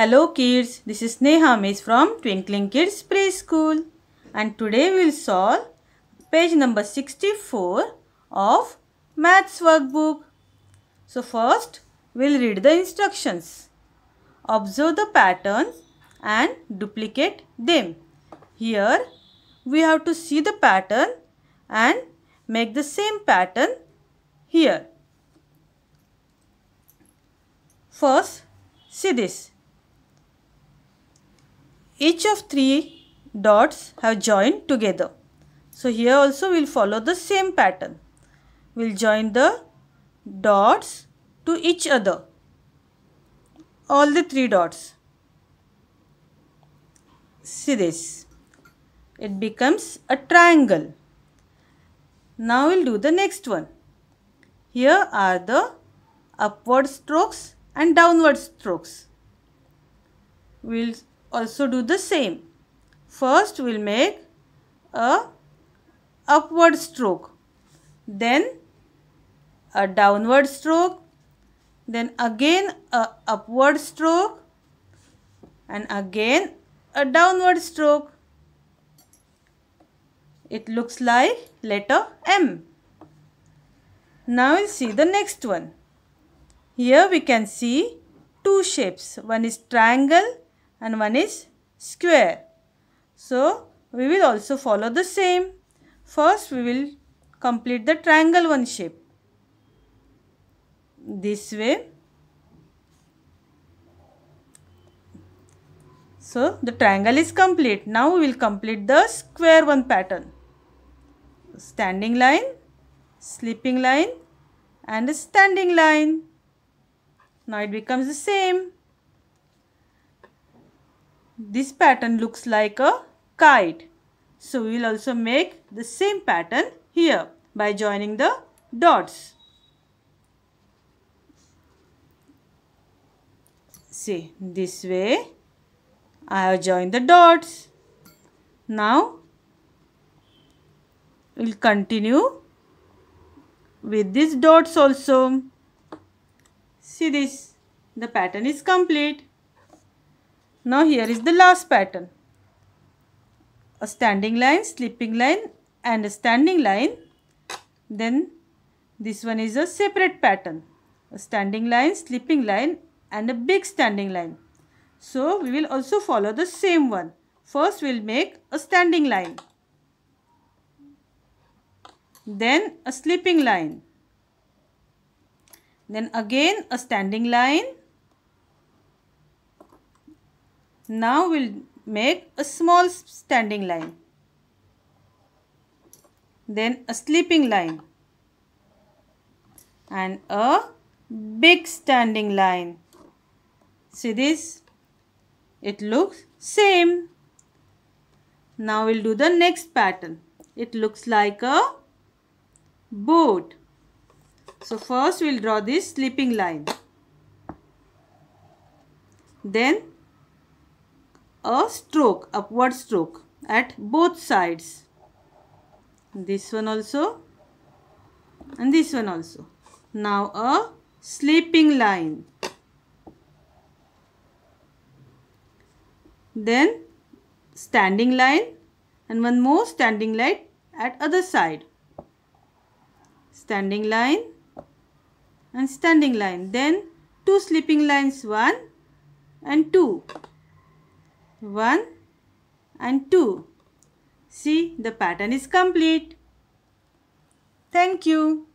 Hello kids, this is Neha Miss from Twinkling Kids Preschool and today we will solve page number 64 of Maths Workbook. So first we will read the instructions. Observe the patterns and duplicate them. Here we have to see the pattern and make the same pattern here. First see this each of three dots have joined together. So here also we will follow the same pattern. We will join the dots to each other. All the three dots. See this. It becomes a triangle. Now we'll do the next one. Here are the upward strokes and downward strokes. We'll also do the same. First we will make a upward stroke, then a downward stroke, then again a upward stroke and again a downward stroke. It looks like letter M. Now we'll see the next one. Here we can see two shapes. One is triangle and one is square. So, we will also follow the same. First, we will complete the triangle one shape. This way. So, the triangle is complete. Now, we will complete the square one pattern. Standing line, slipping line and standing line. Now, it becomes the same this pattern looks like a kite. So we will also make the same pattern here by joining the dots. See this way I have joined the dots. Now we'll continue with these dots also. See this the pattern is complete. Now here is the last pattern. A standing line, slipping line and a standing line. Then this one is a separate pattern. A standing line, slipping line and a big standing line. So we will also follow the same one. First we will make a standing line. Then a slipping line. Then again a standing line Now we'll make a small standing line. Then a sleeping line. And a big standing line. See this? It looks same. Now we'll do the next pattern. It looks like a boat. So first we'll draw this sleeping line. Then a stroke, upward stroke at both sides. This one also and this one also. Now a sleeping line. Then standing line and one more standing line at other side. Standing line and standing line. Then two sleeping lines 1 and 2. 1 and 2. See the pattern is complete. Thank you.